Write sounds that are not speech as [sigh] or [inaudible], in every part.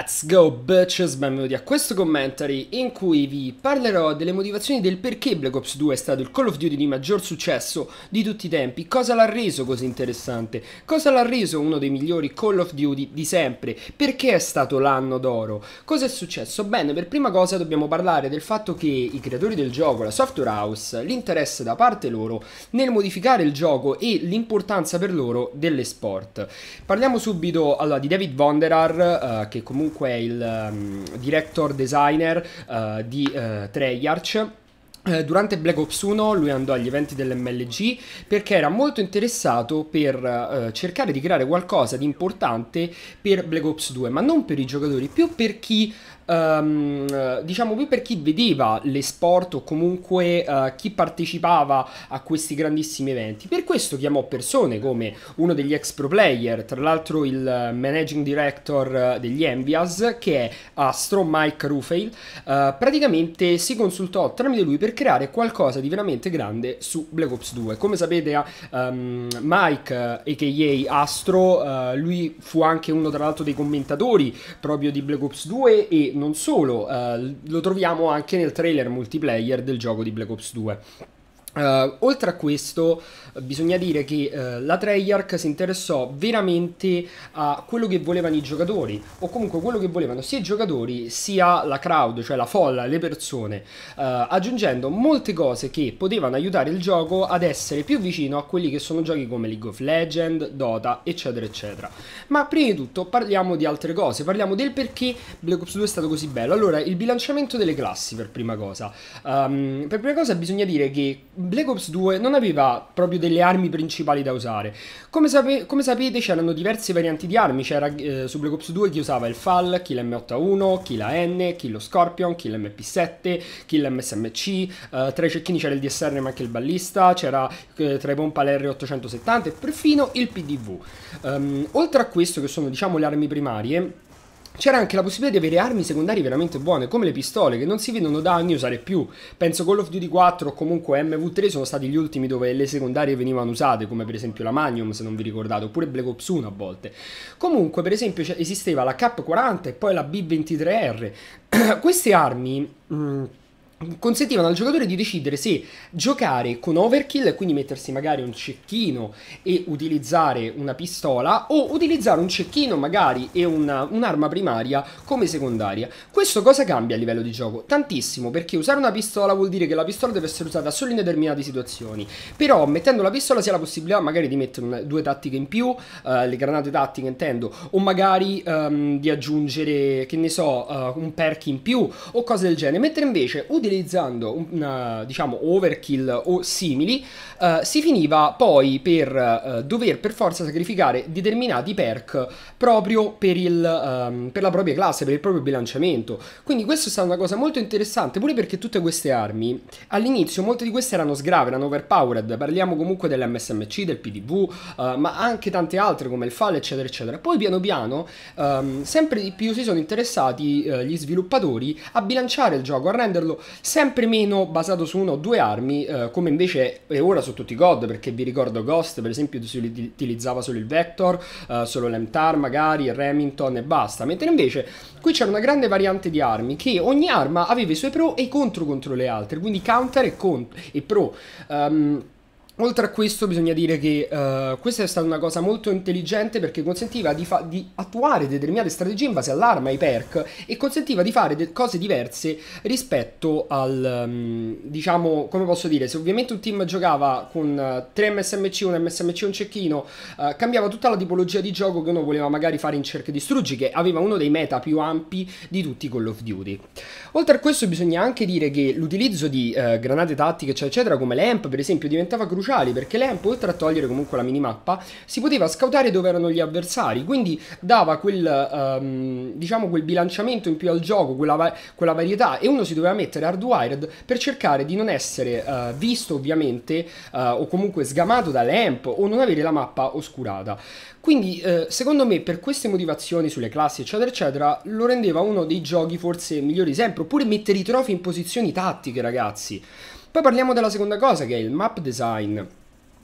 Let's go bitches, benvenuti a questo commentary in cui vi parlerò delle motivazioni del perché Black Ops 2 è stato il Call of Duty di maggior successo di tutti i tempi, cosa l'ha reso così interessante, cosa l'ha reso uno dei migliori Call of Duty di sempre, perché è stato l'anno d'oro, cosa è successo? Bene, per prima cosa dobbiamo parlare del fatto che i creatori del gioco, la software house, l'interesse da parte loro nel modificare il gioco e l'importanza per loro delle sport. Parliamo subito allora, di David Vonderar, uh, eh, che comunque comunque il um, director designer uh, di uh, Treyarch eh, durante Black Ops 1 lui andò agli eventi dell'MLG perché era molto interessato per eh, cercare di creare qualcosa di importante per Black Ops 2, ma non per i giocatori, più per chi Um, diciamo più per chi vedeva l'esport o comunque uh, chi partecipava a questi grandissimi eventi. Per questo chiamò persone come uno degli ex pro player, tra l'altro il managing director eh, degli Envias, che è Astro Mike Rufail. Uh, praticamente si consultò tramite lui per creare qualcosa di veramente grande su Black Ops 2. Come sapete um, Mike, a.k.a. Astro, uh, lui fu anche uno tra l'altro dei commentatori proprio di Black Ops 2 e non solo, uh, lo troviamo anche nel trailer multiplayer del gioco di Black Ops 2. Uh, oltre a questo, eh, bisogna dire che uh, la Treyarch si interessò veramente a quello che volevano i giocatori, o comunque quello che volevano sia i giocatori sia la crowd, cioè la folla, le persone, uh, aggiungendo molte cose che potevano aiutare il gioco ad essere più vicino a quelli che sono giochi come League of Legends, Dota, eccetera, eccetera. Ma prima di tutto parliamo di altre cose, parliamo del perché Black Ops 2 è stato così bello. Allora, il bilanciamento delle classi per prima cosa. Um, per prima cosa bisogna dire che Black Ops 2 non aveva proprio delle armi principali da usare. Come, sape- come sapete c'erano diverse varianti di armi, c'era eh, su Black Ops 2 chi usava il FAL, chi l'M81, chi la N, chi lo Scorpion, chi l'MP7, chi l'MSMC, eh, tra i cecchini c'era il DSR ma anche il ballista, c'era eh, tra i pompa l'R870 e perfino il PDV. Um, ehm, oltre a questo che sono diciamo le armi primarie, c'era anche la possibilità di avere armi secondarie veramente buone, come le pistole, che non si vedono da anni usare più. Penso Call of Duty 4 o comunque MV3 sono stati gli ultimi dove le secondarie venivano usate, come per esempio la Magnum, se non vi ricordate, oppure Black Ops 1 a volte. Comunque, per esempio, esisteva la K40 e poi la B23R. [clears throat] Queste armi... Mh, mm, consentivano al giocatore di decidere se giocare con overkill, quindi mettersi magari un cecchino e utilizzare una pistola, o utilizzare un cecchino magari e una, un'arma primaria come secondaria. Questo cosa cambia a livello di gioco? Tantissimo, perché usare una pistola vuol dire che la pistola deve essere usata solo in determinate situazioni, però mettendo la pistola si ha la possibilità magari di mettere una, due tattiche in più, eh, le granate tattiche intendo, o magari ehm, di aggiungere, che ne so, eh, un perk in più o cose del genere, mentre invece utilizzare utilizzando una, diciamo, overkill o simili, eh, si finiva poi per eh, dover per forza sacrificare determinati perk proprio per, il, ehm, per, la propria classe, per il proprio bilanciamento. Quindi questa è stata una cosa molto interessante, pure perché tutte queste armi, all'inizio molte di queste erano sgrave, erano overpowered, parliamo comunque dell'MSMC, del PDV, eh, ma anche tante altre come il FAL, eccetera, eccetera. Poi piano piano, ehm, sempre di più si sono interessati eh, gli sviluppatori a bilanciare il gioco, a renderlo sempre meno basato su una o due armi, eh, come invece è ora su tutti i god, perché vi ricordo Ghost, per esempio, si utilizzava solo il Vector, eh, solo l'Emtar magari, il Remington e basta, mentre invece qui c'era una grande variante di armi, che ogni arma aveva i suoi pro e i contro contro le altre, quindi counter e, con- e pro. Um, Oltre a questo bisogna dire che uh, questa è stata una cosa molto intelligente perché consentiva di, di, attuare determinate strategie in base all'arma, ai perk, e consentiva di fare cose diverse rispetto al, um, diciamo, come posso dire, se ovviamente un team giocava con 3 eh, MSMC, un MSMC, un cecchino, uh, cambiava tutta la tipologia di gioco che uno voleva magari fare in cerca di struggi, che aveva uno dei meta più ampi di tutti i Call of Duty. Oltre a questo bisogna anche dire che l'utilizzo di uh, granate tattiche, eccetera, eccetera, come l'AMP per esempio, diventava cruciale cruciali perché Lamp oltre a togliere comunque la minimappa si poteva scautare dove erano gli avversari quindi dava quel, um, diciamo quel bilanciamento in più al gioco quella, quella, varietà e uno si doveva mettere hardwired per cercare di non essere uh, visto ovviamente uh, o comunque sgamato da Lamp o non avere la mappa oscurata quindi uh, secondo me per queste motivazioni sulle classi eccetera eccetera lo rendeva uno dei giochi forse migliori sempre oppure mettere i trofi in posizioni tattiche ragazzi poi parliamo della seconda cosa che è il map design.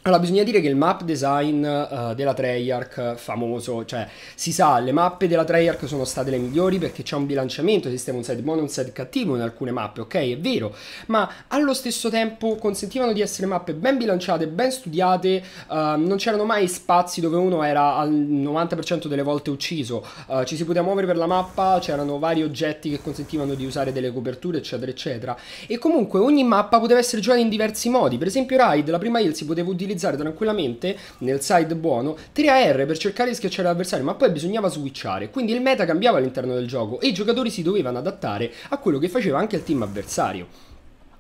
Allora, bisogna dire che il map design uh, della Treyarch eh, famoso, cioè si sa, le mappe della Treyarch sono state le migliori perché c'è un bilanciamento, esiste un side buono e un side cattivo in alcune mappe, ok, è vero, ma allo stesso tempo consentivano di essere mappe ben bilanciate, ben studiate, uh, non c'erano mai spazi dove uno era al 90% delle volte ucciso, uh, ci si poteva muovere per la mappa, c'erano vari oggetti che consentivano di usare delle coperture, eccetera, eccetera. E comunque ogni mappa poteva essere giocata in diversi modi, per esempio Raid, la prima heal si poteva utilizzare utilizzare tranquillamente nel side buono 3AR per cercare di schiacciare l'avversario, ma poi bisognava switchare, quindi il meta cambiava all'interno del gioco e i giocatori si dovevano adattare a quello che faceva anche il team avversario.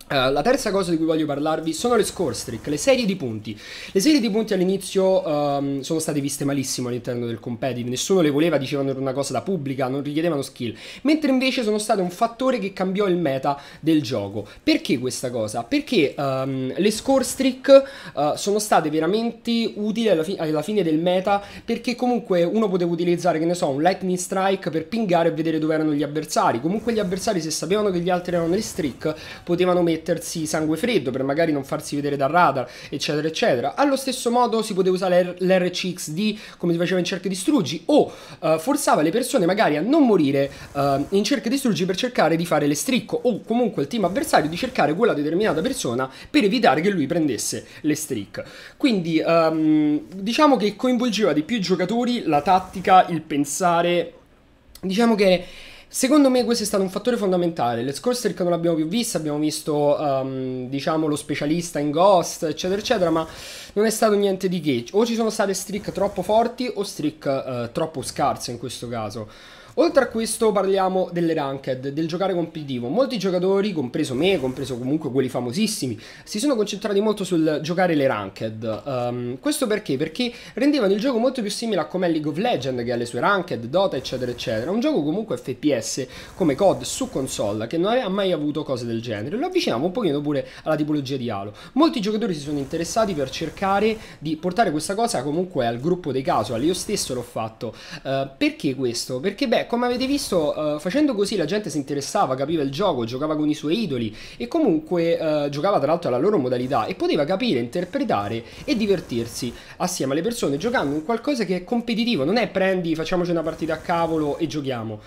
Eh, la terza cosa di cui voglio parlarvi sono le score streak, le serie di punti. Le serie di punti all'inizio um, sono state viste malissimo all'interno del competitive, nessuno le voleva, dicevano era una cosa da pubblica, non richiedevano skill, mentre invece sono state un fattore che cambiò il meta del gioco. Perché questa cosa? Perché um, le score streak uh, sono state veramente utili alla, fi alla, fine del meta perché comunque uno poteva utilizzare, che ne so, un lightning strike per pingare e vedere dove erano gli avversari. Comunque gli avversari se sapevano che gli altri erano nelle streak potevano mettere mettersi sangue freddo per magari non farsi vedere dal radar, eccetera, eccetera. Allo stesso modo si poteva usare l'RCXD come si faceva in cerca di struggi o uh, forzava le persone magari a non morire uh, in cerca di struggi per cercare di fare le stricco o comunque il team avversario di cercare quella determinata persona per evitare che lui prendesse le streak. Quindi um, diciamo che coinvolgeva di più i giocatori la tattica, il pensare, diciamo che Secondo me questo è stato un fattore fondamentale. Le scorse che non l'abbiamo più vista, abbiamo visto um, diciamo lo specialista in Ghost, eccetera, eccetera, ma non è stato niente di che. O ci sono state streak troppo forti o streak uh, troppo scarse in questo caso. Oltre a questo parliamo delle ranked, del giocare competitivo. Molti giocatori, compreso me, compreso comunque quelli famosissimi, si sono concentrati molto sul giocare le ranked. Um, questo perché? Perché rendevano il gioco molto più simile a come League of Legends, che ha le sue ranked, Dota, eccetera, eccetera. Un gioco comunque FPS come COD su console, che non aveva mai avuto cose del genere. Lo avvicinavo un pochino pure alla tipologia di Halo. Molti giocatori si sono interessati per cercare di portare questa cosa comunque al gruppo dei casual. Io stesso l'ho fatto. Uh, perché questo? Perché beh, come avete visto, uh, facendo così la gente si interessava, capiva il gioco, giocava con i suoi idoli e comunque uh, giocava tra l'altro alla loro modalità e poteva capire, interpretare e divertirsi assieme alle persone giocando in qualcosa che è competitivo, non è prendi, facciamoci una partita a cavolo e giochiamo.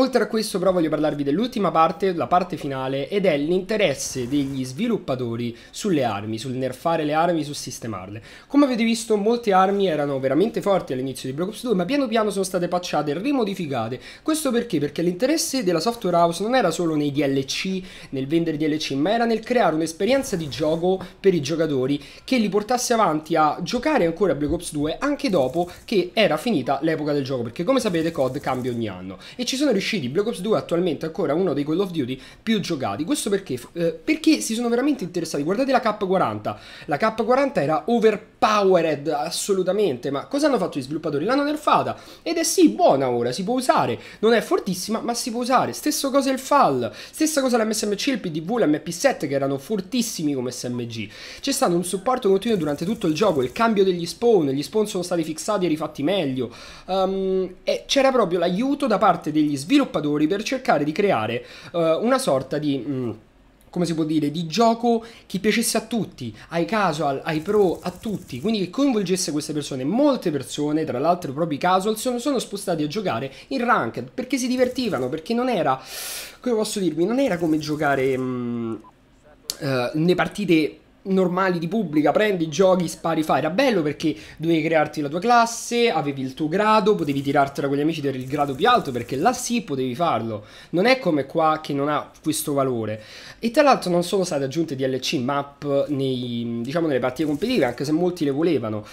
Oltre a questo però voglio parlarvi dell'ultima parte, la parte finale, ed è l'interesse degli sviluppatori sulle armi, sul nerfare le armi, su sistemarle. Come avete visto molte armi erano veramente forti all'inizio di Black Ops 2, ma piano piano sono state patchate e rimodificate. Questo perché? Perché l'interesse della software house non era solo nei DLC, nel vendere DLC, ma era nel creare un'esperienza di gioco per i giocatori che li portasse avanti a giocare ancora a Black Ops 2 anche dopo che era finita l'epoca del gioco, perché come sapete COD cambia ogni anno e ci sono riusciti usciti, Black Ops 2 è attualmente ancora uno dei Call of Duty più giocati. Questo perché? Eh, perché si sono veramente interessati. Guardate la K40. La K40 era overpowered assolutamente, ma cosa hanno fatto gli sviluppatori? L'hanno nerfata ed è sì buona ora, si può usare. Non è fortissima, ma si può usare. Stesso cosa il FAL, stessa cosa l'MSMC, il PDV, l'MP7 che erano fortissimi come SMG. C'è stato un supporto continuo durante tutto il gioco, il cambio degli spawn, gli spawn sono stati fissati e rifatti meglio. Um, e c'era proprio l'aiuto da parte degli sviluppatori sviluppatori per cercare di creare uh, una sorta di... Mm, come si può dire, di gioco che piacesse a tutti, ai casual, ai pro, a tutti, quindi che coinvolgesse queste persone. Molte persone, tra l'altro i propri casual, sono, sono spostati a giocare in ranked perché si divertivano, perché non era, come posso dirvi, non era come giocare mh, mm, eh, uh, le partite normali di pubblica, prendi, giochi, spari, fai. Era bello perché dovevi crearti la tua classe, avevi il tuo grado, potevi tirartela con gli amici il grado più alto perché là sì potevi farlo. Non è come qua che non ha questo valore. E tra l'altro non sono state aggiunte DLC map nei, diciamo, nelle partite competitive, anche se molti le volevano.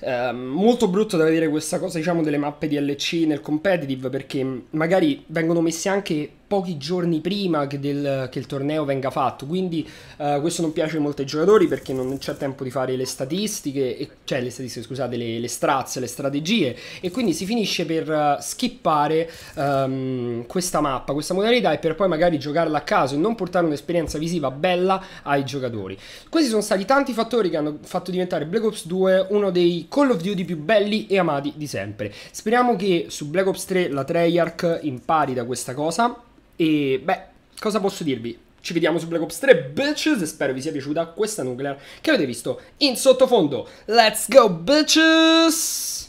Ehm, molto brutto da vedere questa cosa, diciamo, delle mappe DLC nel competitive, perché magari vengono messe anche pochi giorni prima che, del, che, il torneo venga fatto. Quindi uh, questo non piace molto ai giocatori perché non c'è tempo di fare le statistiche, e, cioè le statistiche, scusate, le, le strazze, le strategie. E quindi si finisce per uh, skippare um, questa mappa, questa modalità e per poi magari giocarla a caso e non portare un'esperienza visiva bella ai giocatori. Questi sono stati tanti fattori che hanno fatto diventare Black Ops 2 uno dei Call of Duty più belli e amati di sempre. Speriamo che su Black Ops 3 la Treyarch impari da questa cosa e beh, cosa posso dirvi? Ci vediamo su Black Ops 3, bitches, e spero vi sia piaciuta questa nuclear che avete visto in sottofondo. Let's go, bitches!